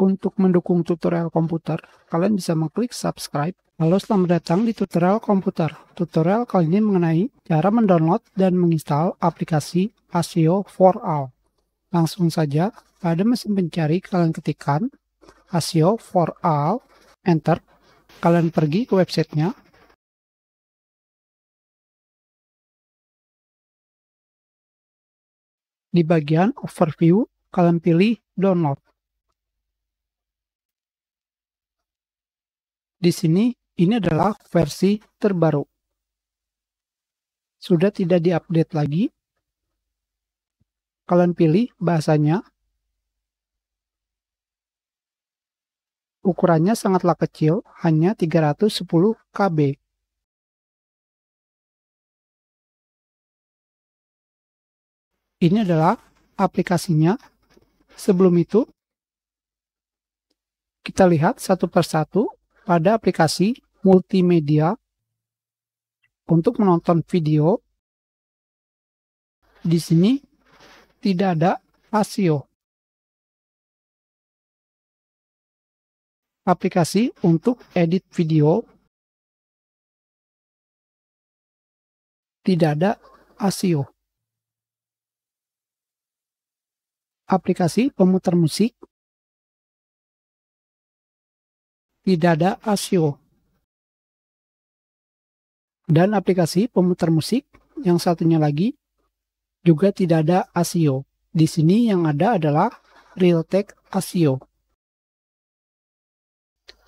Untuk mendukung tutorial komputer, kalian bisa mengklik subscribe. Halo, selamat datang di tutorial komputer. Tutorial kali ini mengenai cara mendownload dan menginstal aplikasi ASIO for All. Langsung saja, pada mesin pencari kalian ketikkan ASIO for All, enter. Kalian pergi ke websitenya. Di bagian overview, kalian pilih download. Di sini ini adalah versi terbaru. Sudah tidak diupdate lagi. Kalian pilih bahasanya. Ukurannya sangatlah kecil, hanya 310 KB. Ini adalah aplikasinya. Sebelum itu, kita lihat satu persatu pada aplikasi multimedia untuk menonton video. Di sini tidak ada Asio. Aplikasi untuk edit video tidak ada ASIO. Aplikasi pemutar musik di dada Asio. Dan aplikasi pemutar musik yang satunya lagi juga tidak ada ASIO. Di sini yang ada adalah Realtek ASIO.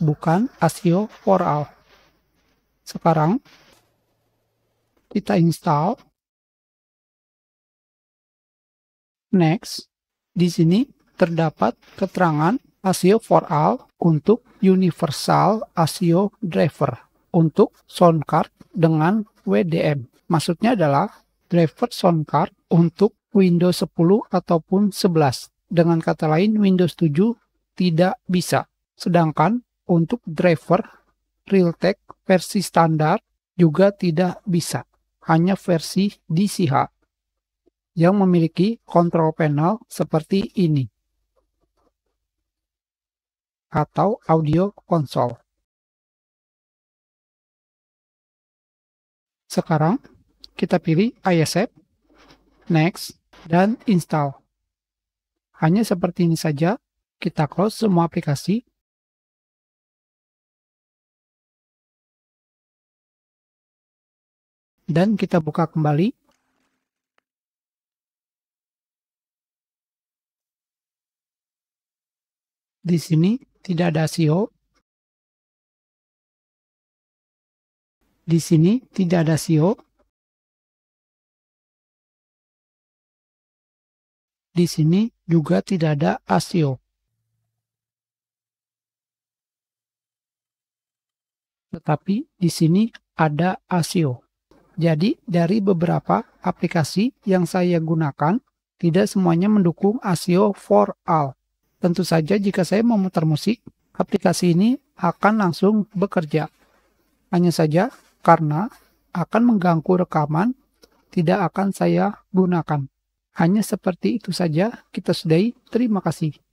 Bukan ASIO for all. Sekarang kita install. Next. Di sini terdapat keterangan ASIO for all untuk universal ASIO driver untuk sound card dengan WDM. Maksudnya adalah driver sound card untuk Windows 10 ataupun 11. Dengan kata lain, Windows 7 tidak bisa. Sedangkan untuk driver Realtek versi standar juga tidak bisa. Hanya versi DCH yang memiliki control panel seperti ini atau audio console. Sekarang kita pilih ISF, Next, dan Install. Hanya seperti ini saja, kita close semua aplikasi. Dan kita buka kembali. Di sini tidak ada SEO. Di sini tidak ada SEO. Di sini juga tidak ada asio. E Tetapi di sini ada asio. E Jadi dari beberapa aplikasi yang saya gunakan, tidak semuanya mendukung ASIO e for all. Tentu saja jika saya memutar musik, aplikasi ini akan langsung bekerja. Hanya saja karena akan mengganggu rekaman, tidak akan saya gunakan. Hanya seperti itu saja, kita sudahi. Terima kasih.